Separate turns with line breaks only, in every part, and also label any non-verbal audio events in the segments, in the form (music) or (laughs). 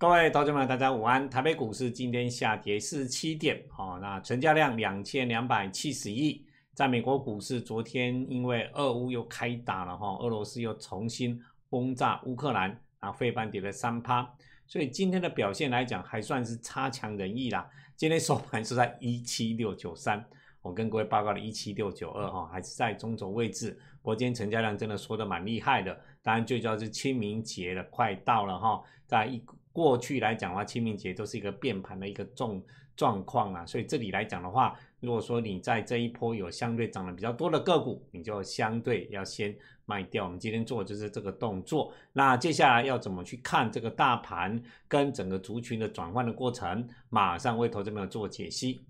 各位投资们，大家午安！台北股市今天下跌四十七点，哦，那成交量两千两百七十亿。在美国股市，昨天因为俄乌又开打了哈，俄罗斯又重新轰炸乌克兰，啊，费半跌的三趴，所以今天的表现来讲，还算是差强人意啦。今天收盘是在一七六九三，我跟各位报告了一七六九二哈，还是在中轴位置。不过今天成交量真的缩的蛮厉害的，当然最主要是清明节了，快到了哈，在一。过去来讲的话，清明节都是一个变盘的一个重状况啊，所以这里来讲的话，如果说你在这一波有相对涨得比较多的个股，你就相对要先卖掉。我们今天做的就是这个动作，那接下来要怎么去看这个大盘跟整个族群的转换的过程？马上为投资友做解析。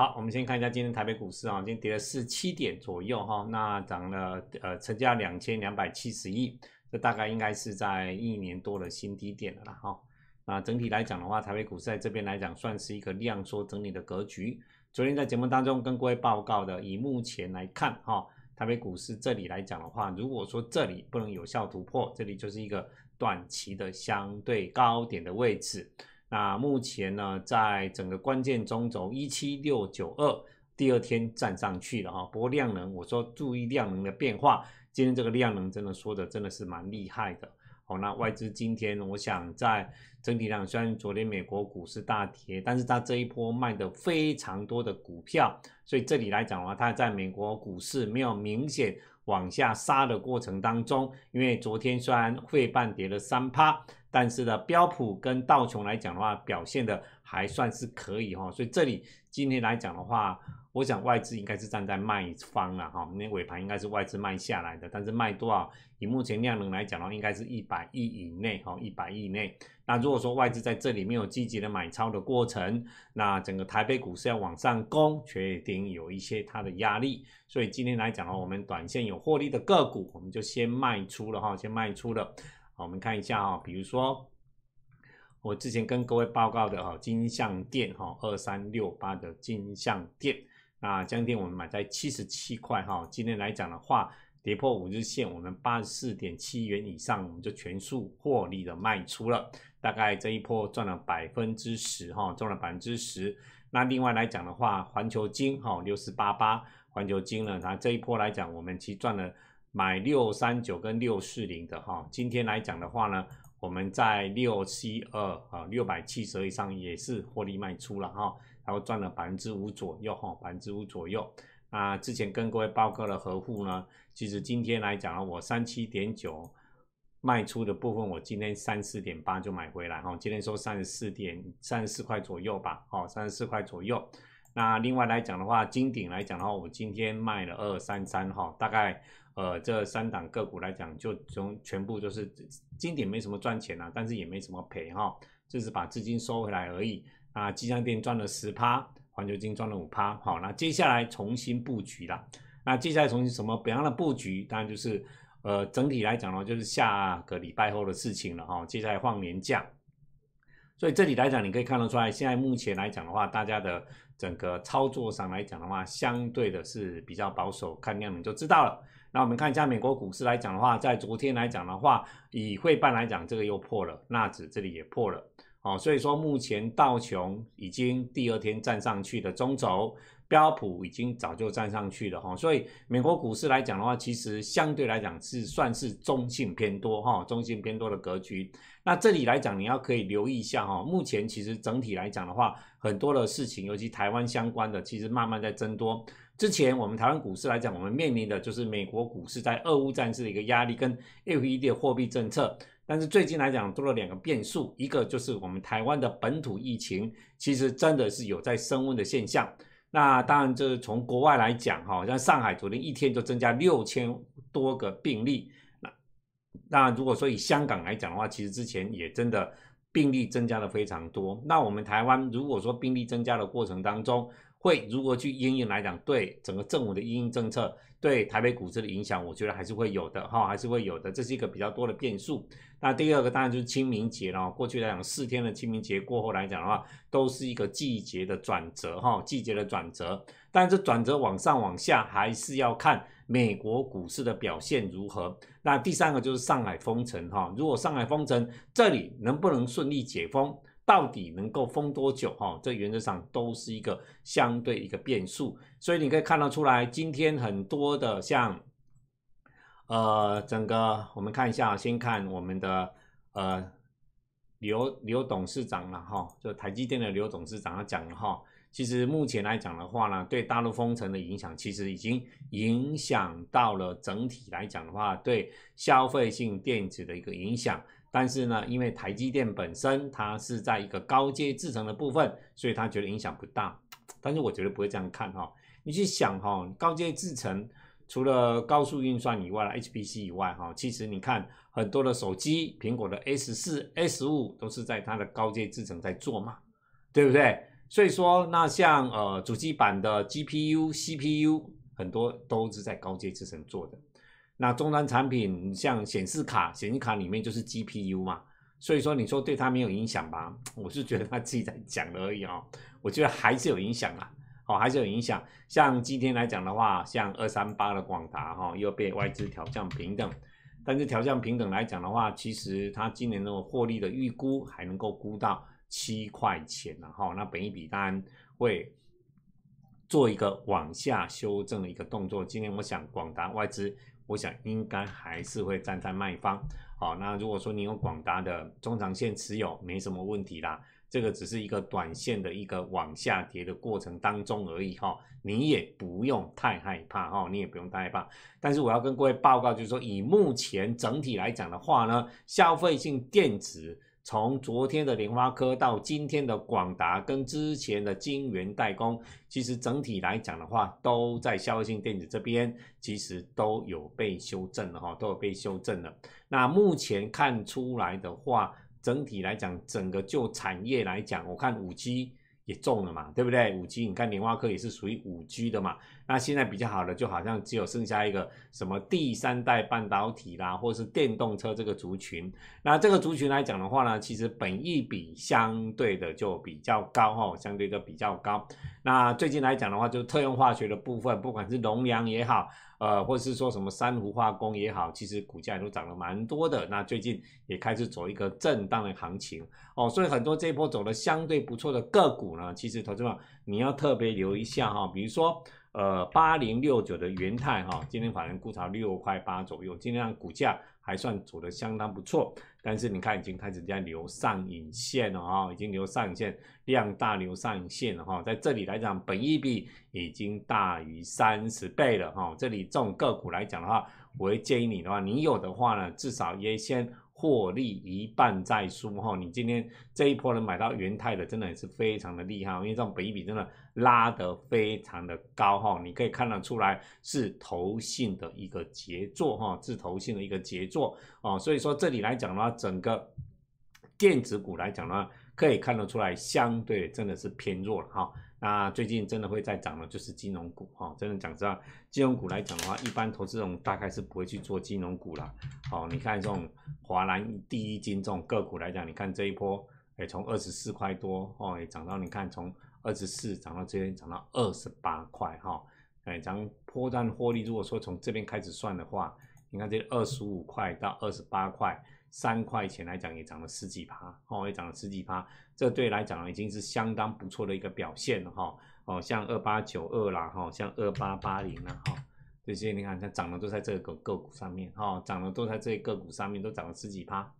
好，我们先看一下今天台北股市啊，今天跌了四七点左右哈，那涨了呃，成交两千两百七十亿，这大概应该是在一年多的新低点了哈。那整体来讲的话，台北股市在这边来讲算是一个量缩整理的格局。昨天在节目当中跟各位报告的，以目前来看哈，台北股市这里来讲的话，如果说这里不能有效突破，这里就是一个短期的相对高点的位置。那目前呢，在整个关键中轴一七六九二，第二天站上去了哈。不过量能，我说注意量能的变化。今天这个量能真的说的真的是蛮厉害的。好，那外资今天我想在整体上，虽然昨天美国股市大跌，但是它这一波卖的非常多的股票，所以这里来讲的话，它在美国股市没有明显。往下杀的过程当中，因为昨天虽然会半跌了三趴，但是呢，标普跟道琼来讲的话，表现的还算是可以哈，所以这里今天来讲的话。我想外资应该是站在卖方了哈，那尾盘应该是外资卖下来的，但是卖多少？以目前量能来讲的话，应该是一百亿以内哈，一百亿内。那如果说外资在这里没有积极的买超的过程，那整个台北股市要往上攻，确定有一些它的压力。所以今天来讲话，我们短线有获利的个股，我们就先卖出了哈，先卖出了。我们看一下哈，比如说我之前跟各位报告的哈，金相店哈，二三六八的金相店，那将天我们买在七十七块哈，今天来讲的话，跌破五日线，我们八十四点七元以上，我们就全数获利的卖出了，大概这一波赚了百分之十哈，赚了百分之十。那另外来讲的话，环球金哈六四八八，环球金呢，它这一波来讲，我们其实赚了买六三九跟六四零的哈，今天来讲的话呢，我们在六七二啊六百七十以上也是获利卖出了哈。然后赚了百分之五左右哈，百分之五左右。那之前跟各位报告的合户呢，其实今天来讲呢，我三七点九卖出的部分，我今天三四点八就买回来哈，今天收三十四点三十四块左右吧，哦，三十四块左右。那另外来讲的话，金鼎来讲的话，我今天卖了二三三哈，大概呃这三档个股来讲，就从全部都是金鼎没什么赚钱了，但是也没什么赔哈，就是把资金收回来而已。啊，机箱店赚了十趴，环球金赚了五趴，好，那接下来重新布局了。那接下来重新什么？怎样的布局？当然就是，呃，整体来讲呢，就是下个礼拜后的事情了哈。接下来放年假，所以这里来讲，你可以看得出来，现在目前来讲的话，大家的整个操作上来讲的话，相对的是比较保守，看量你就知道了。那我们看一下美国股市来讲的话，在昨天来讲的话，以会办来讲，这个又破了纳指，这里也破了。哦，所以说目前道琼已经第二天站上去的中轴，标普已经早就站上去了哈，所以美国股市来讲的话，其实相对来讲是算是中性偏多哈，中性偏多的格局。那这里来讲，你要可以留意一下哈，目前其实整体来讲的话，很多的事情，尤其台湾相关的，其实慢慢在增多。之前我们台湾股市来讲，我们面临的就是美国股市在俄乌战事的一个压力，跟 FED 的货币政策。但是最近来讲多了两个变数，一个就是我们台湾的本土疫情，其实真的是有在升温的现象。那当然就是从国外来讲，哈，像上海昨天一天就增加六千多个病例。那那如果说以香港来讲的话，其实之前也真的病例增加的非常多。那我们台湾如果说病例增加的过程当中，会如何去应用来讲，对整个政府的应政策，对台北股市的影响，我觉得还是会有的哈，还是会有的。这是一个比较多的变数。那第二个当然就是清明节了，过去来讲四天的清明节过后来讲的话，都是一个季节的转折哈，季节的转折。但是转折往上往下还是要看美国股市的表现如何。那第三个就是上海封城哈，如果上海封城这里能不能顺利解封？到底能够封多久？哈，这原则上都是一个相对一个变数，所以你可以看得出来，今天很多的像，呃，整个我们看一下，先看我们的呃刘刘董事长了哈，就台积电的刘董事长他讲了哈，其实目前来讲的话呢，对大陆封城的影响其实已经影响到了整体来讲的话，对消费性电子的一个影响。但是呢，因为台积电本身它是在一个高阶制程的部分，所以他觉得影响不大。但是我觉得不会这样看哈，你去想哈，高阶制程除了高速运算以外，HPC 以外哈，其实你看很多的手机，苹果的 S 四、S 五都是在它的高阶制程在做嘛，对不对？所以说那像呃主机板的 GPU、CPU 很多都是在高阶制程做的。那终端产品像显示卡，显示卡里面就是 G P U 嘛，所以说你说对它没有影响吧？(laughs) 我是觉得他自己在讲而已哦，我觉得还是有影响啊，好还是有影响。像今天来讲的话，像二三八的广达哈又被外资调降平等，但是调降平等来讲的话，其实它今年的获利的预估还能够估到七块钱，然后那本一笔单然会做一个往下修正的一个动作。今天我想广达外资。我想应该还是会站在卖方。好，那如果说你有广达的中长线持有，没什么问题啦。这个只是一个短线的一个往下跌的过程当中而已，哈，你也不用太害怕，哈，你也不用太害怕。但是我要跟各位报告，就是说以目前整体来讲的话呢，消费性电子。从昨天的联发科到今天的广达，跟之前的晶圆代工，其实整体来讲的话，都在消费性电子这边，其实都有被修正了哈，都有被修正了。那目前看出来的话，整体来讲，整个就产业来讲，我看五 G 也中了嘛，对不对？五 G 你看联发科也是属于五 G 的嘛。那现在比较好的，就好像只有剩下一个什么第三代半导体啦，或是电动车这个族群。那这个族群来讲的话呢，其实本益比相对的就比较高哈，相对的比较高。那最近来讲的话，就特用化学的部分，不管是龙阳也好，呃，或是说什么珊瑚化工也好，其实股价都涨了蛮多的。那最近也开始走一个震荡的行情哦，所以很多这一波走的相对不错的个股呢，其实投资者你要特别留意一下哈，比如说。呃，八零六九的元泰哈，今天反正估炒六块八左右，今天股价还算走的相当不错，但是你看已经开始在留上影线了啊，已经留上影线，量大留上影线了哈，在这里来讲，本一比已经大于三十倍了哈，这里这种个股来讲的话，我会建议你的话，你有的话呢，至少也先获利一半再输哈，你今天这一波能买到元泰的，真的也是非常的厉害，因为这种本一比真的。拉得非常的高哈，你可以看得出来是头性的一个杰作哈，是头性的一个杰作哦。所以说这里来讲的话，整个电子股来讲的话，可以看得出来相对真的是偏弱了哈。那最近真的会在涨的，就是金融股哈。真的讲实金融股来讲的话，一般投资人大概是不会去做金融股了哦。你看这种华南第一金这种个股来讲，你看这一波，也从二十四块多哦，也涨到你看从。二十四涨到这边涨到二十八块哈，哎，咱们破段获利，如果说从这边开始算的话，你看这二十五块到二十八块，三块钱来讲也涨了十几趴，哦，也涨了十几趴，这对来讲已经是相当不错的一个表现了哈。哦，像二八九二啦，哈，像二八八零啦，哈，这些你看，它涨的都在这个个股上面，哈，涨的都在这个个股上面，都涨了十几趴。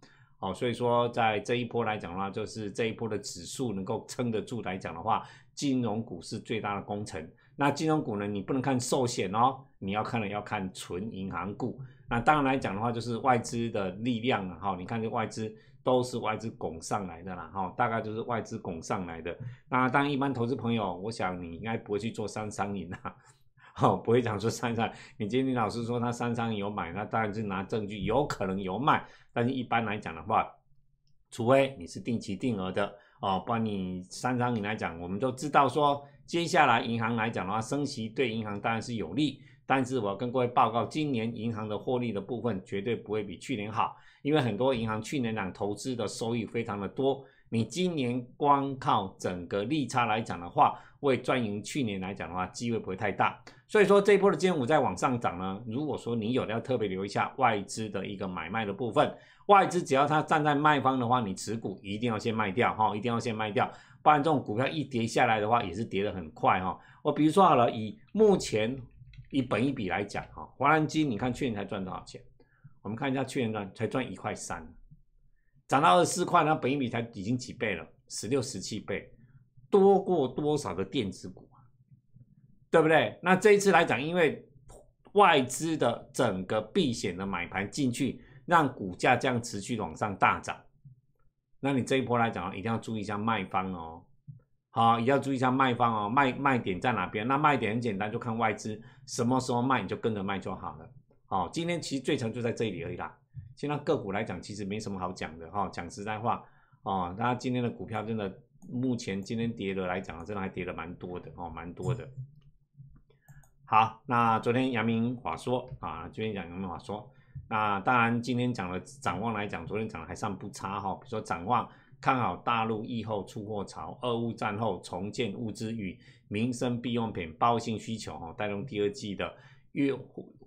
好，所以说在这一波来讲的话，就是这一波的指数能够撑得住来讲的话，金融股市最大的工程。那金融股呢，你不能看寿险哦，你要看的要看纯银行股。那当然来讲的话，就是外资的力量了哈。你看这外资都是外资拱上来的啦哈，大概就是外资拱上来的。那当然，一般投资朋友，我想你应该不会去做三三银啊。哦，不会讲说三三，你今天老师说他三三有买，那当然是拿证据，有可能有卖。但是一般来讲的话，除非你是定期定额的哦，不然你三三你来讲，我们都知道说，接下来银行来讲的话，升息对银行当然是有利。但是我跟各位报告，今年银行的获利的部分绝对不会比去年好，因为很多银行去年讲投资的收益非常的多，你今年光靠整个利差来讲的话。为赚盈，去年来讲的话，机会不会太大。所以说这一波的金五股在往上涨呢，如果说你有，要特别留一下外资的一个买卖的部分。外资只要它站在卖方的话，你持股一定要先卖掉哈，一定要先卖掉，不然这种股票一跌下来的话，也是跌的很快哈。我比如说好了，以目前以本一笔来讲哈，华兰基你看去年才赚多少钱？我们看一下去年赚才赚一块三，涨到二十四块那本一笔才已经几倍了，十六、十七倍。多过多少的电子股啊？对不对？那这一次来讲，因为外资的整个避险的买盘进去，让股价这样持续往上大涨。那你这一波来讲，一定要注意一下卖方哦，好，一定要注意一下卖方哦，卖卖点在哪边？那卖点很简单，就看外资什么时候卖，你就跟着卖就好了。好，今天其实最成就在这里而已啦。现在个股来讲，其实没什么好讲的哈。讲实在话，哦，大家今天的股票真的。目前今天跌的来讲真的还跌的蛮多的哦，蛮多的。好，那昨天杨明华说啊，昨天讲杨明华说，那当然今天讲的展望来讲，昨天讲的还算不差哈。比如说展望看好大陆疫后出货潮，俄乌战后重建物资与民生必用品包性需求哦，带动第二季的运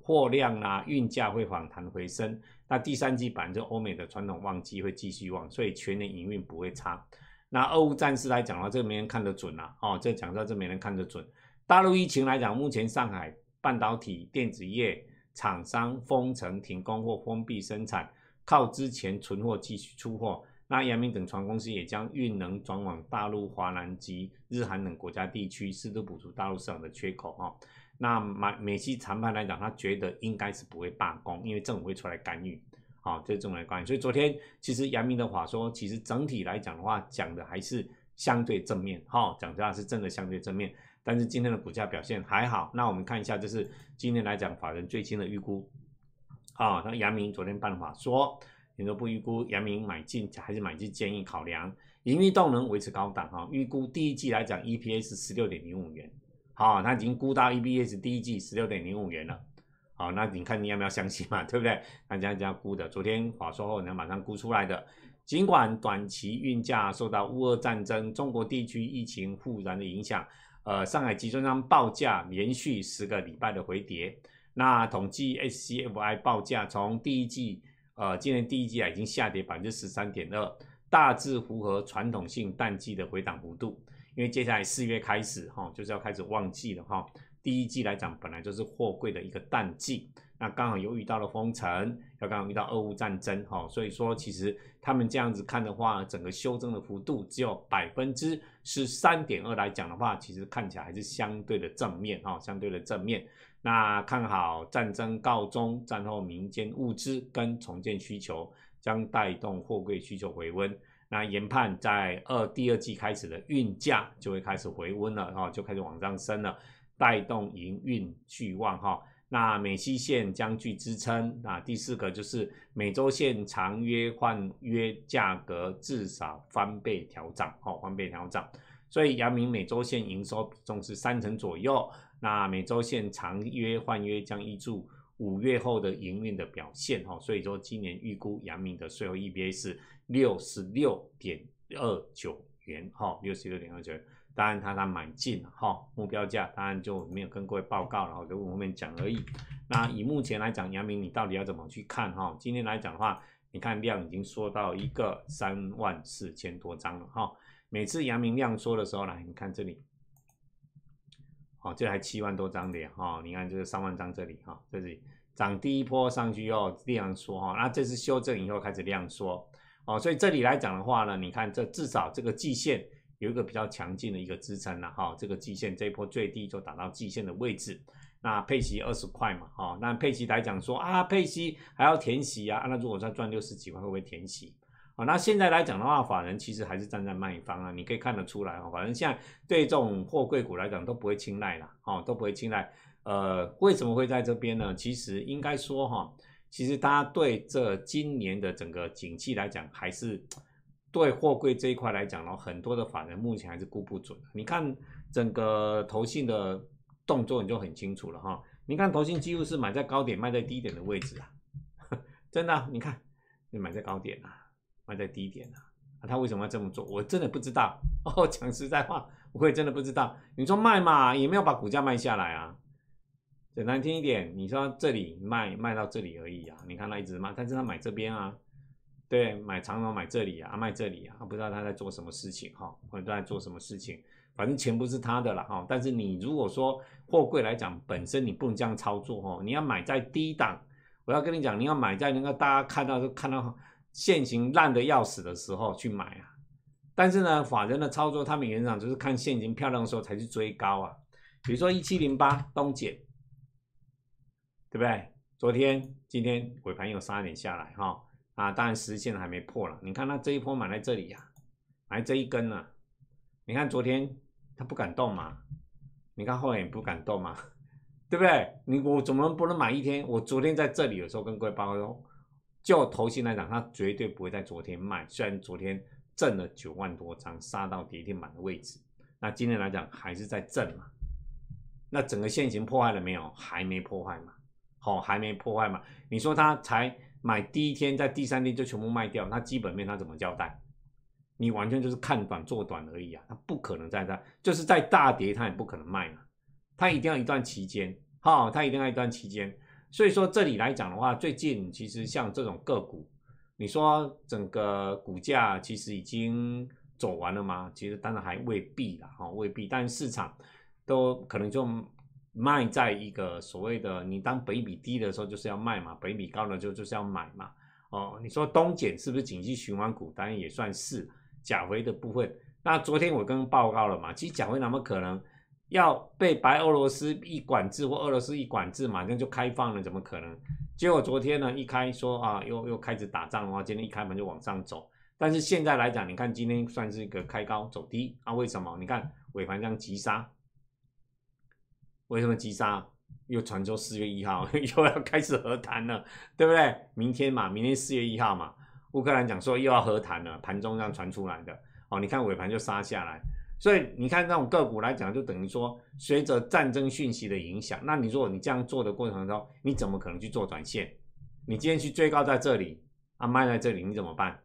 货量啊运价会反弹回升。那第三季反正欧美的传统旺季会继续旺，所以全年营运不会差。那俄乌战事来讲的话，这没人看得准啊！哦，这讲到这没人看得准。大陆疫情来讲，目前上海半导体电子业厂商封城停工或封闭生产，靠之前存货继续出货。那阳明等船公司也将运能转往大陆、华南及日韩等国家地区，试图补足大陆市场的缺口啊！那美美西谈判来讲，他觉得应该是不会罢工，因为政府会出来干预。好，是重要的关系。所以昨天其实杨明的话说，其实整体来讲的话，讲的还是相对正面。哈，讲价是真的相对正面。但是今天的股价表现还好。那我们看一下，这是今天来讲，法人最新的预估。啊，那杨明昨天办法说，你说不预估杨明买进还是买进建议考量盈利动能维持高档哈，预估第一季来讲 E P S 十六点零五元。好，他已经估到 E P S 第一季十六点零五元了。好，那你看你要不要相信嘛，对不对？这样这样估的，昨天话说后，人家马上估出来的。尽管短期运价受到乌俄战争、中国地区疫情复燃的影响，呃，上海集装箱报价连续十个礼拜的回跌。那统计 SCFI 报价从第一季，呃，今年第一季啊已经下跌百分之十三点二，大致符合传统性淡季的回档幅度。因为接下来四月开始哈，就是要开始旺季了哈。第一季来讲，本来就是货柜的一个淡季，那刚好又遇到了封城，又刚好遇到俄乌战争，哈，所以说其实他们这样子看的话，整个修正的幅度只有百分之十三点二来讲的话，其实看起来还是相对的正面，哈，相对的正面。那看好战争告终，战后民间物资跟重建需求将带动货柜需求回温，那研判在二第二季开始的运价就会开始回温了，哈，就开始往上升了。带动营运去旺哈，那美西线将具支撑啊。第四个就是美周线长约换约价格至少翻倍调涨，哦，翻倍调涨。所以阳明每周线营收比重是三成左右，那每周线长约换约将依注五月后的营运的表现，哈。所以说今年预估阳明的税后 EBA 是六十六点二九元，哈，六十六点二九元。当然，他他买进哈，目标价当然就没有跟各位报告了，我只后面讲而已。那以目前来讲，杨明你到底要怎么去看哈？今天来讲的话，你看量已经缩到一个三万四千多张了哈。每次杨明量缩的时候呢，你看这里，哦，这还七万多张的哈。你看这个三万张这里哈，这里涨第一波上去要量缩哈，那这次修正以后开始量缩哦，所以这里来讲的话呢，你看这至少这个季线。有一个比较强劲的一个支撑了哈，这个季线这一波最低就打到季线的位置。那佩奇二十块嘛哈，那佩奇来讲说啊，佩奇还要填息啊，那如果再赚六十几块会不会填息？啊，那现在来讲的话，法人其实还是站在卖方啊，你可以看得出来啊，法人现在对这种货柜股来讲都不会青睐了啊，都不会青睐。呃，为什么会在这边呢？其实应该说哈，其实他对这今年的整个景气来讲还是。对货柜这一块来讲呢，很多的法人目前还是估不准。你看整个投信的动作你就很清楚了哈。你看投信几乎是买在高点卖在低点的位置啊，(laughs) 真的。你看，你买在高点啊，卖在低点啊，他为什么要这么做？我真的不知道哦。讲实在话，我也真的不知道。你说卖嘛，也没有把股价卖下来啊。讲难听一点，你说这里卖卖到这里而已啊。你看他一直卖，但是他买这边啊。对，买长阳买这里啊，卖这里啊，不知道他在做什么事情哈，或者在做什么事情，反正钱不是他的了哈。但是你如果说货柜来讲，本身你不能这样操作哈，你要买在低档。我要跟你讲，你要买在那个大家看到就看到现形烂的要死的时候去买啊。但是呢，法人的操作，他们原厂就是看现行漂亮的时候才去追高啊。比如说一七零八东碱，对不对？昨天、今天尾盘又三点下来哈。啊，当然，实线还没破了。你看它这一波买在这里呀，买这一根呢。你看昨天它不敢动嘛，你看后来也不敢动嘛，对不对？你我怎么不能买一天？我昨天在这里有时候跟各位报告说，就头型来讲，它绝对不会在昨天卖。虽然昨天挣了九万多张，杀到第一天板的位置，那今天来讲还是在挣嘛。那整个线型破坏了没有？还没破坏嘛？好，还没破坏嘛？你说它才？买第一天，在第三天就全部卖掉，那基本面他怎么交代？你完全就是看短做短而已啊，他不可能在大，就是在大跌他也不可能卖嘛，他一定要一段期间，哈，他一定要一段期间。所以说这里来讲的话，最近其实像这种个股，你说整个股价其实已经走完了吗？其实当然还未必了，哈，未必，但市场都可能就。卖在一个所谓的你当北比低的时候就是要卖嘛，北比高的就就是要买嘛。哦，你说东减是不是景济循环股？当然也算是甲肥的部分。那昨天我刚刚报告了嘛，其实甲肥怎么可能要被白俄罗斯一管制或俄罗斯一管制马上就开放了？怎么可能？结果昨天呢一开说啊又又开始打仗的话，今天一开门就往上走。但是现在来讲，你看今天算是一个开高走低啊？为什么？你看尾盘这样急杀。为什么急杀？又传出四月一号 (laughs) 又要开始和谈了，对不对？明天嘛，明天四月一号嘛，乌克兰讲说又要和谈了，盘中这样传出来的。哦，你看尾盘就杀下来。所以你看这种个股来讲，就等于说随着战争讯息的影响，那你如果你这样做的过程中，你怎么可能去做短线？你今天去追高在这里啊，卖在这里，你怎么办？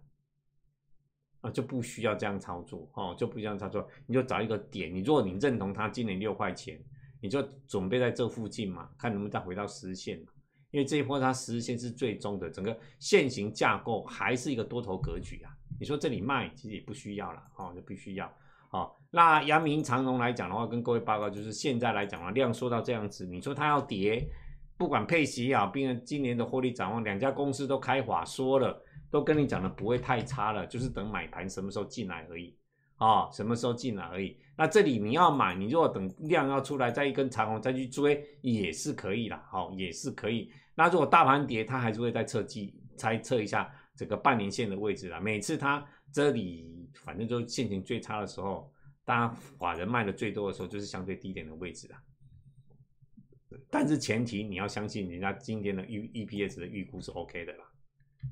啊，就不需要这样操作哦，就不需要操作，你就找一个点，你如果你认同它今年六块钱。你就准备在这附近嘛，看能不能再回到十日线嘛。因为这一波它十日线是最终的，整个线型架构还是一个多头格局啊。你说这里卖，其实也不需要了，哦，就不需要。哦，那阳明长荣来讲的话，跟各位报告就是现在来讲啊，量缩到这样子，你说它要跌，不管配息啊，毕且今年的获利展望，两家公司都开话说了，都跟你讲的不会太差了，就是等买盘什么时候进来而已。啊，什么时候进来而已。那这里你要买，你如果等量要出来再一根长红再去追也是可以啦，好，也是可以。那如果大盘跌，它还是会再测计猜测一下这个半年线的位置了。每次它这里反正就行型最差的时候，大法人卖的最多的时候，就是相对低点的位置了。但是前提你要相信人家今天的预 EPS 的预估是 OK 的啦。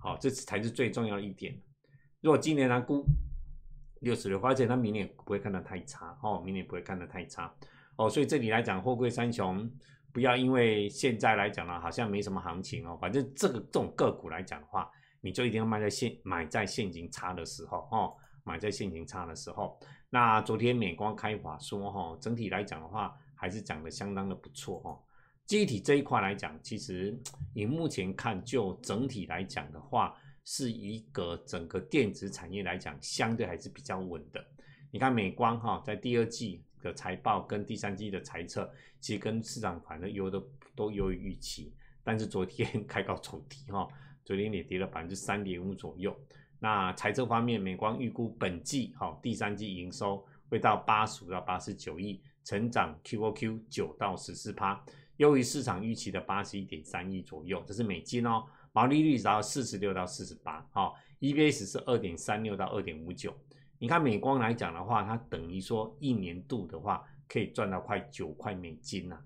好，这才是最重要的一点。如果今年它估。六十六，而且它明年不会看得太差哦，明年不会看得太差哦，所以这里来讲，货柜三雄不要因为现在来讲呢，好像没什么行情哦，反正这个这种个股来讲的话，你就一定要卖在现买在现金差的时候哦，买在现金差的时候。那昨天美光开发说哈，整体来讲的话，还是讲的相当的不错哦。具体这一块来讲，其实你目前看就整体来讲的话。是一个整个电子产业来讲，相对还是比较稳的。你看美光哈，在第二季的财报跟第三季的财测，其实跟市场反正有的都优于预期，但是昨天 (laughs) 开高走低哈，昨天也跌了百分之三点五左右。那财政方面，美光预估本季哈第三季营收会到八十五到八十九亿，成长 QoQ 九到十四趴，优于市场预期的八十一点三亿左右，这是美金哦。毛利率达到四十六到四十八，哈，EBS 是二点三六到二点五九。你看美光来讲的话，它等于说一年度的话可以赚到快九块美金呐，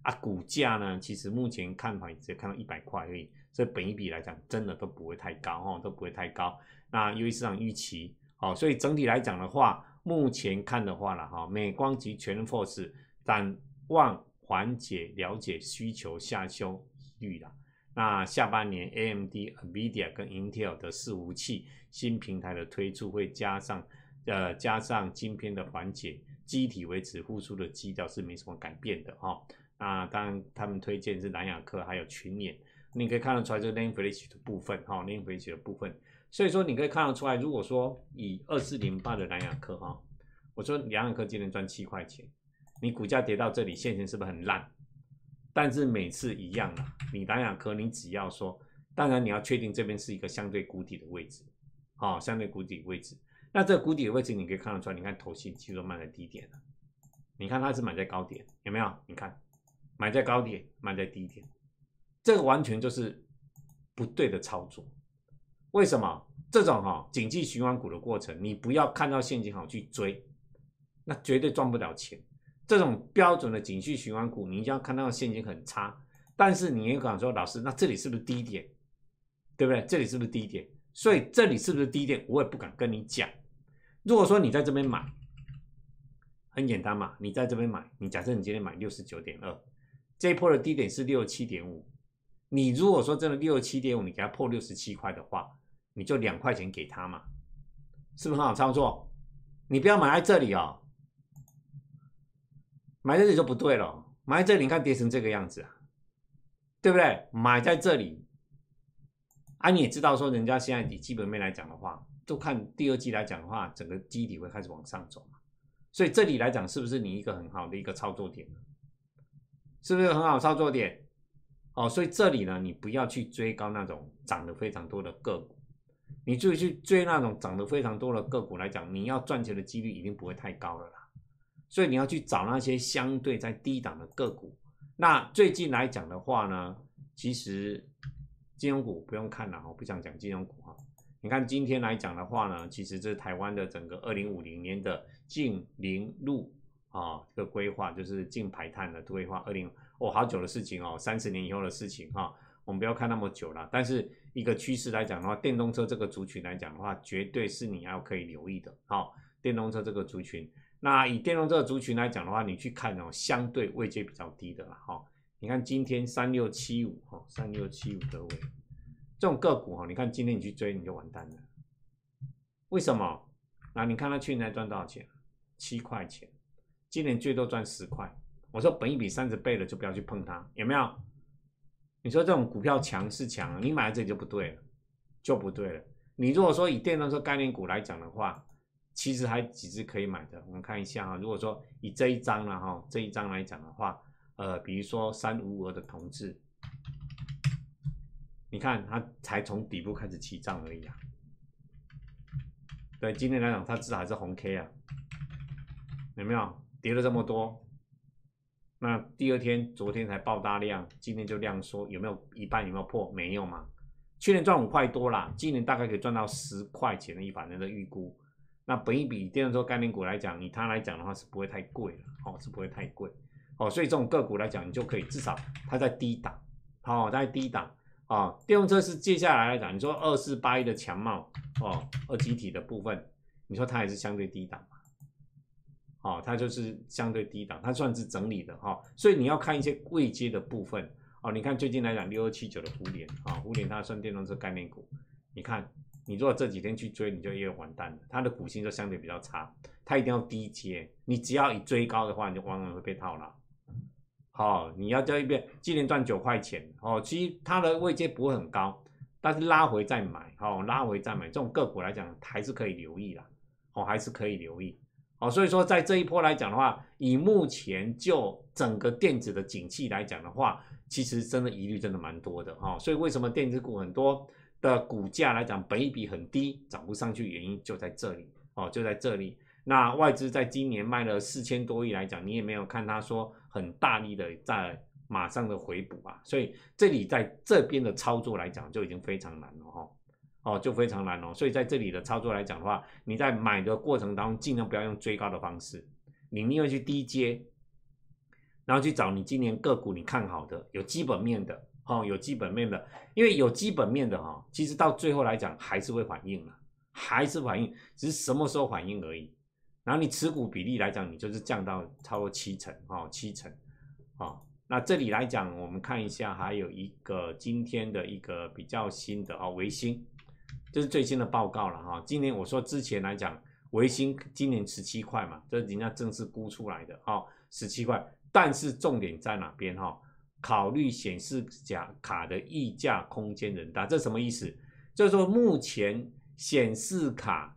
啊，股价呢其实目前看跑也只看到一百块而已，所以本一比来讲真的都不会太高哈，都不会太高。那由于市场预期，好，所以整体来讲的话，目前看的话了哈，美光及全力 force 展望缓解了解需求下修疑了。那下半年，AMD、n v i d i a 跟 Intel 的伺服器新平台的推出，会加上，呃，加上今天的缓解，机体维持复苏的基调是没什么改变的哈。那当然，他们推荐是南亚科还有群联，你可以看得出来这 n v i d l a 的部分哈 n v i d l a 的部分。所以说你可以看得出来，如果说以二四零八的南亚科哈，我说南亚科今天赚七块钱，你股价跌到这里，现钱是不是很烂？但是每次一样的，你打压科，你只要说，当然你要确定这边是一个相对谷底的位置，啊，相对谷底位置。那这谷底的位置你可以看得出来，你看头期其实卖在低点的，你看它是买在高点，有没有？你看买在高点，卖在低点，这个完全就是不对的操作。为什么？这种哈景气循环股的过程，你不要看到现金好去追，那绝对赚不了钱。这种标准的景气循环股，你就要看到现金很差。但是你也敢说，老师，那这里是不是低点，对不对？这里是不是低点？所以这里是不是低点，我也不敢跟你讲。如果说你在这边买，很简单嘛，你在这边买，你假设你今天买六十九点二，这一波的低点是六十七点五，你如果说真的六十七点五，你给它破六十七块的话，你就两块钱给他嘛，是不是很好操作？你不要买在这里哦。买在这里就不对了，买在这里你看跌成这个样子啊，对不对？买在这里，啊，你也知道说人家现在以基本面来讲的话，就看第二季来讲的话，整个基体会开始往上走嘛。所以这里来讲，是不是你一个很好的一个操作点？是不是很好操作点？哦，所以这里呢，你不要去追高那种涨得非常多的个股，你注意去追那种涨得非常多的个股来讲，你要赚钱的几率已经不会太高了啦。所以你要去找那些相对在低档的个股。那最近来讲的话呢，其实金融股不用看了我不想讲金融股哈。你看今天来讲的话呢，其实这是台湾的整个二零五零年的净零路啊，这个规划就是净排碳的规划。二零哦，好久的事情哦，三十年以后的事情哈，我们不要看那么久了。但是一个趋势来讲的话，电动车这个族群来讲的话，绝对是你要可以留意的。好，电动车这个族群。那以电动车族群来讲的话，你去看哦，相对位阶比较低的了哈。你看今天三六七五哈，三六七五的位，这种个股哈，你看今天你去追你就完蛋了。为什么？那你看它去年赚多少钱？七块钱，今年最多赚十块。我说本一比三十倍了，就不要去碰它，有没有？你说这种股票强是强，你买了这里就不对了，就不对了。你如果说以电动车概念股来讲的话，其实还几只可以买的，我们看一下啊。如果说以这一张了哈，这一张来讲的话，呃，比如说三无鹅的同志，你看它才从底部开始起涨而已啊。对，今天来讲它至少还是红 K 啊，有没有跌了这么多？那第二天昨天才爆大量，今天就量缩，有没有一半有没有破？没有嘛。去年赚五块多啦，今年大概可以赚到十块钱的一百那个预估。那本一比电动车概念股来讲，以它来讲的话是不会太贵了，哦，是不会太贵，哦，所以这种个股来讲，你就可以至少它在低档，哦，在低档，啊，电动车是接下来来讲，你说二四八一的强帽，哦，二级体的部分，你说它也是相对低档嘛，哦，它就是相对低档，它算是整理的哈，所以你要看一些贵接的部分，哦，你看最近来讲六二七九的福联，啊，福联它算电动车概念股，你看。你如果这几天去追，你就又完蛋了。它的股性就相对比较差，它一定要低接。你只要一追高的话，你就往往会被套牢。好，你要叫一遍，今年赚九块钱。哦，其实它的位阶不会很高，但是拉回再买，好，拉回再买，这种个股来讲还是可以留意的，哦，还是可以留意。好，所以说在这一波来讲的话，以目前就整个电子的景气来讲的话，其实真的疑虑真的蛮多的啊。所以为什么电子股很多？的股价来讲，本比很低，涨不上去，原因就在这里哦，就在这里。那外资在今年卖了四千多亿来讲，你也没有看他说很大力的在马上的回补啊，所以这里在这边的操作来讲就已经非常难了哈，哦，就非常难哦。所以在这里的操作来讲的话，你在买的过程当中，尽量不要用追高的方式，你宁愿去低接，然后去找你今年个股你看好的，有基本面的。哦，有基本面的，因为有基本面的哈，其实到最后来讲还是会反应的，还是反应，只是什么时候反应而已。然后你持股比例来讲，你就是降到超过七成，哈，七成，啊，那这里来讲，我们看一下，还有一个今天的一个比较新的，哦，维新，这是最新的报告了，哈，今年我说之前来讲，维新今年十七块嘛，这是人家正式估出来的，啊，十七块，但是重点在哪边，哈？考虑显示卡卡的溢价空间很大，这什么意思？就是说，目前显示卡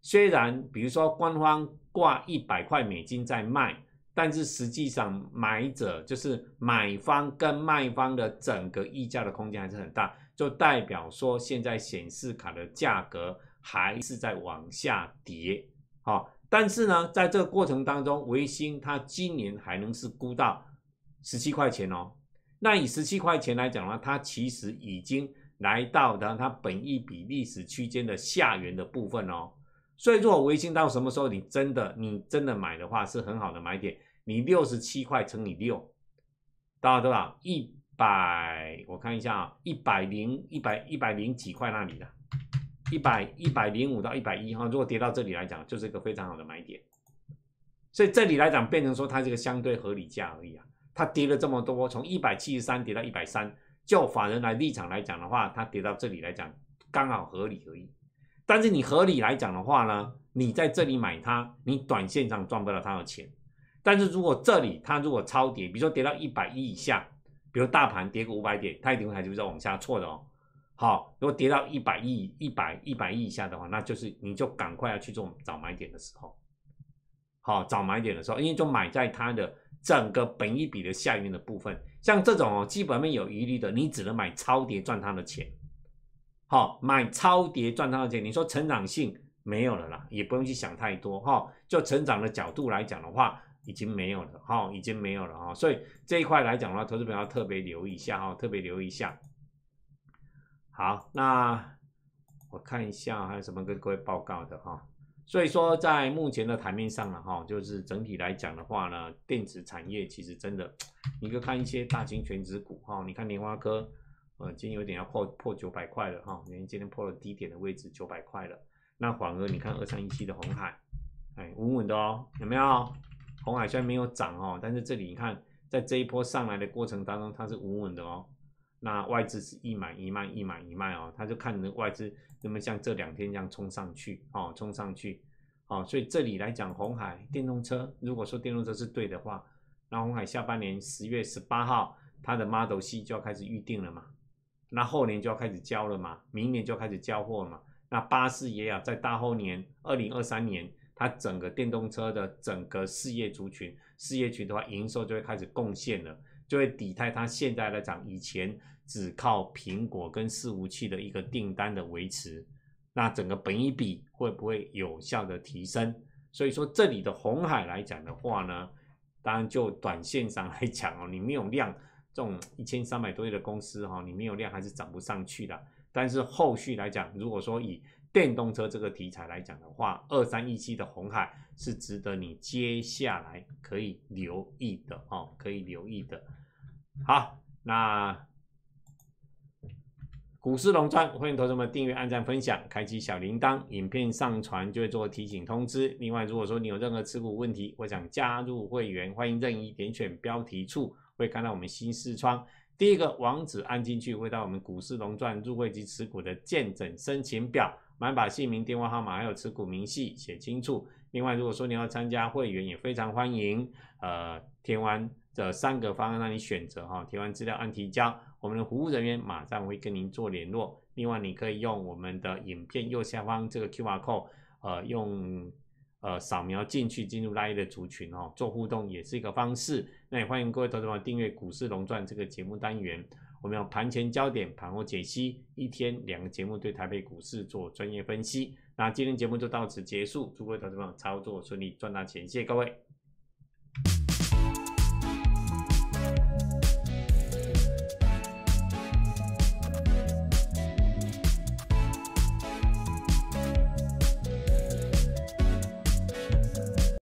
虽然比如说官方挂一百块美金在卖，但是实际上买者就是买方跟卖方的整个溢价的空间还是很大，就代表说现在显示卡的价格还是在往下跌啊。但是呢，在这个过程当中，微星它今年还能是估到十七块钱哦。那以十七块钱来讲呢，它其实已经来到它它本一笔历史区间的下缘的部分哦。所以如果微信到什么时候，你真的你真的买的话是很好的买点。你六十七块乘以六，多少多少？一百，我看一下啊，一百零一百一百零几块那里的一百一百零五到一百一哈。如果跌到这里来讲，就是一个非常好的买点。所以这里来讲变成说它这个相对合理价而已啊。它跌了这么多，从一百七十三跌到一百三，就法人来立场来讲的话，它跌到这里来讲刚好合理合理。但是你合理来讲的话呢，你在这里买它，你短线上赚不到它的钱。但是如果这里它如果超跌，比如说跌到一百亿以下，比如大盘跌个五百点，它一定会还继续往下错的哦。好，如果跌到一百亿、一百一百亿以下的话，那就是你就赶快要去做早买点的时候，好，早买点的时候，因为就买在它的。整个本一比的下面的部分，像这种哦基本面有疑虑的，你只能买超跌赚他的钱。好，买超跌赚他的钱。你说成长性没有了啦，也不用去想太多哈。就成长的角度来讲的话，已经没有了哈，已经没有了哈。所以这一块来讲的话，投资朋要特别留意一下哈，特别留意一下。好，那我看一下还有什么跟各位报告的哈。所以说，在目前的台面上呢，哈，就是整体来讲的话呢，电子产业其实真的，你看，看一些大型全值股，哈，你看莲花科，呃，今天有点要破破九百块了，哈，因为今天破了低点的位置九百块了。那反而你看二三一七的红海，哎，稳稳的哦，有没有？红海虽然没有涨哦，但是这里你看，在这一波上来的过程当中，它是稳稳的哦。那外资是一买一卖一买一卖哦，他就看的外资不能像这两天一样冲上去哦，冲上去哦，所以这里来讲，红海电动车，如果说电动车是对的话，那红海下半年十月十八号它的 Model C 就要开始预定了嘛，那后年就要开始交了嘛，明年就要开始交货嘛，那巴士也要在大后年二零二三年，它整个电动车的整个事业族群事业群的话，营收就会开始贡献了，就会抵泰它现在来讲以前。只靠苹果跟服器的一个订单的维持，那整个本一比会不会有效的提升？所以说这里的红海来讲的话呢，当然就短线上来讲哦，你没有量，这种一千三百多亿的公司哈，你没有量还是涨不上去的。但是后续来讲，如果说以电动车这个题材来讲的话，二三一七的红海是值得你接下来可以留意的哦，可以留意的。好，那。股市龙传，欢迎投资们订阅、按赞、分享、开启小铃铛，影片上传就会做提醒通知。另外，如果说你有任何持股问题，或想加入会员，欢迎任意点选标题处，会看到我们新视窗，第一个网址按进去，会到我们股市龙传入会及持股的见证申请表，满把姓名、电话号码还有持股明细写清楚。另外，如果说你要参加会员，也非常欢迎。呃，填完这三个方案让你选择哈，填完资料按提交。我们的服务人员马上会跟您做联络。另外，你可以用我们的影片右下方这个 QR code，呃，用呃扫描进去进入拉一的族群哦，做互动也是一个方式。那也欢迎各位投资友订阅《股市龙传》这个节目单元，我们有盘前焦点、盘后解析，一天两个节目对台北股市做专业分析。那今天节目就到此结束，祝各位投资友操作顺利，赚大钱谢谢各位。